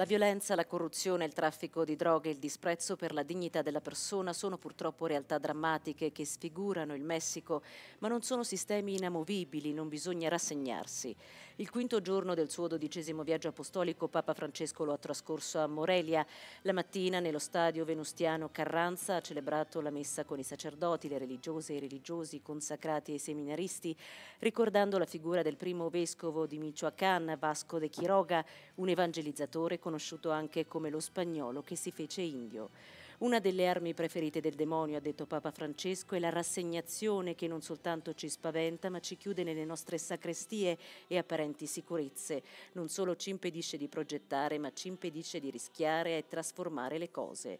La violenza, la corruzione, il traffico di droghe e il disprezzo per la dignità della persona sono purtroppo realtà drammatiche che sfigurano il Messico, ma non sono sistemi inamovibili, non bisogna rassegnarsi. Il quinto giorno del suo dodicesimo viaggio apostolico Papa Francesco lo ha trascorso a Morelia. La mattina nello stadio venustiano Carranza ha celebrato la messa con i sacerdoti, le religiose e i religiosi, consacrati e i seminaristi, ricordando la figura del primo vescovo di Michoacán, Vasco de Quiroga, un evangelizzatore con conosciuto anche come lo spagnolo che si fece indio. Una delle armi preferite del demonio, ha detto Papa Francesco, è la rassegnazione che non soltanto ci spaventa, ma ci chiude nelle nostre sacrestie e apparenti sicurezze. Non solo ci impedisce di progettare, ma ci impedisce di rischiare e trasformare le cose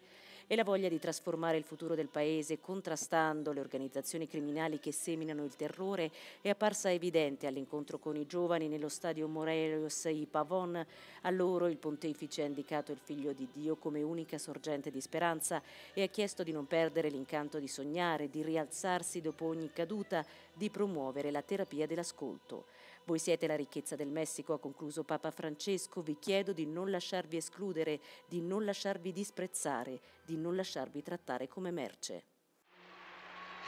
e la voglia di trasformare il futuro del Paese contrastando le organizzazioni criminali che seminano il terrore è apparsa evidente all'incontro con i giovani nello stadio Morelos i Pavon. A loro il pontefice ha indicato il figlio di Dio come unica sorgente di speranza e ha chiesto di non perdere l'incanto di sognare, di rialzarsi dopo ogni caduta, di promuovere la terapia dell'ascolto. Voi siete la ricchezza del Messico, ha concluso Papa Francesco, vi chiedo di non lasciarvi escludere, di non lasciarvi disprezzare, di non lasciarvi trattare come merce.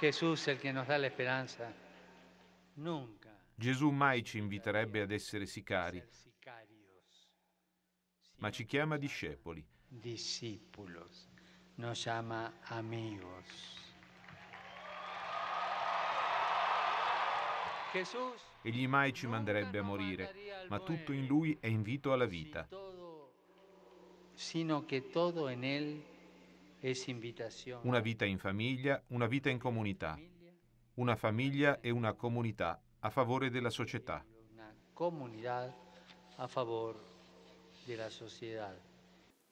Gesù è il che nos dà l'esperanza. Nunca. Gesù mai ci inviterebbe ad essere sicari, ma ci chiama discepoli. Discipulos, nos chiama amigos. Egli mai ci manderebbe a morire, ma tutto in lui è invito alla vita. Una vita in famiglia, una vita in comunità. Una famiglia e una comunità a favore della società. Una comunità a favore della società.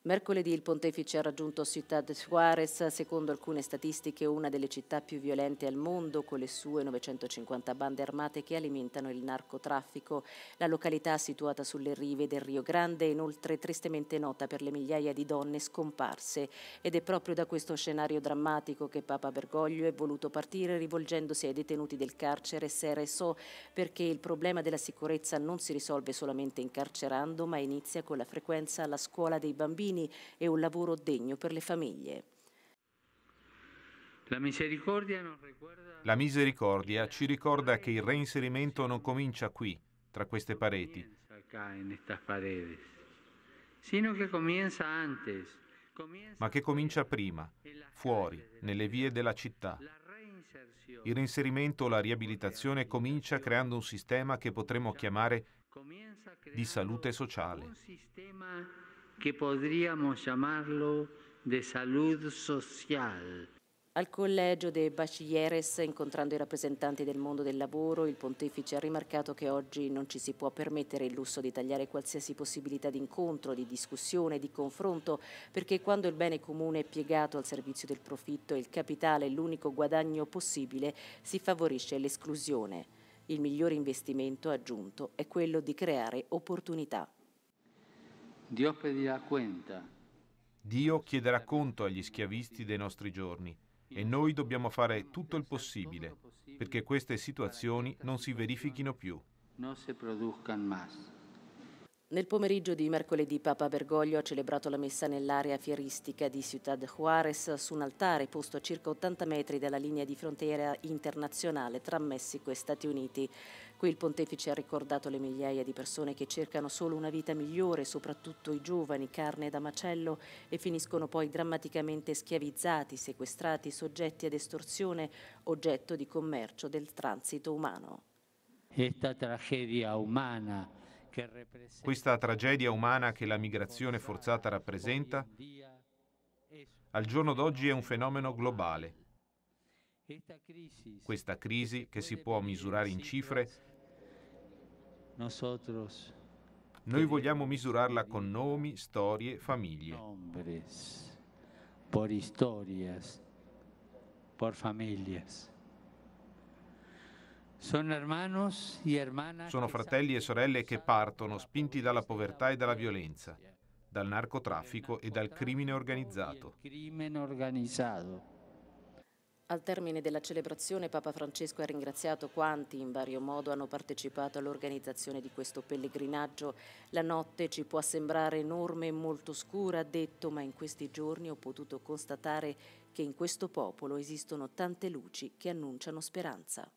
Mercoledì il pontefice ha raggiunto Ciudad Juarez, secondo alcune statistiche una delle città più violente al mondo, con le sue 950 bande armate che alimentano il narcotraffico. La località, situata sulle rive del Rio Grande, è inoltre tristemente nota per le migliaia di donne scomparse ed è proprio da questo scenario drammatico che Papa Bergoglio è voluto partire rivolgendosi ai detenuti del carcere Sera So, perché il problema della sicurezza non si risolve solamente incarcerando, ma inizia con la frequenza alla scuola dei bambini cittadini e un lavoro degno per le famiglie. La misericordia, ci ricorda che il reinserimento non comincia qui, tra queste pareti, ma che comincia prima, fuori, nelle vie della città. Il reinserimento o la riabilitazione comincia creando un sistema che potremmo chiamare di salute sociale che potremmo chiamarlo de salud social. Al collegio dei Bachilleres, incontrando i rappresentanti del mondo del lavoro, il pontefice ha rimarcato che oggi non ci si può permettere il lusso di tagliare qualsiasi possibilità di incontro, di discussione, di confronto, perché quando il bene comune è piegato al servizio del profitto e il capitale è l'unico guadagno possibile, si favorisce l'esclusione. Il miglior investimento, aggiunto, è quello di creare opportunità. Dio pedirà cuenta. Dio chiederà conto agli schiavisti dei nostri giorni e noi dobbiamo fare tutto il possibile perché queste situazioni non si verifichino più. Non si producano più. Nel pomeriggio di mercoledì Papa Bergoglio ha celebrato la messa nell'area fieristica di Ciudad Juarez su un altare posto a circa 80 metri dalla linea di frontiera internazionale tra Messico e Stati Uniti. Qui il pontefice ha ricordato le migliaia di persone che cercano solo una vita migliore, soprattutto i giovani, carne da macello, e finiscono poi drammaticamente schiavizzati, sequestrati, soggetti ad estorsione, oggetto di commercio del transito umano. Questa tragedia umana questa tragedia umana che la migrazione forzata rappresenta, al giorno d'oggi è un fenomeno globale. Questa crisi, che si può misurare in cifre, noi vogliamo misurarla con nomi, storie, famiglie. Por historias, por familias. Sono fratelli e sorelle che partono spinti dalla povertà e dalla violenza, dal narcotraffico e dal crimine organizzato. Al termine della celebrazione Papa Francesco ha ringraziato quanti in vario modo hanno partecipato all'organizzazione di questo pellegrinaggio. La notte ci può sembrare enorme e molto scura, ha detto, ma in questi giorni ho potuto constatare che in questo popolo esistono tante luci che annunciano speranza.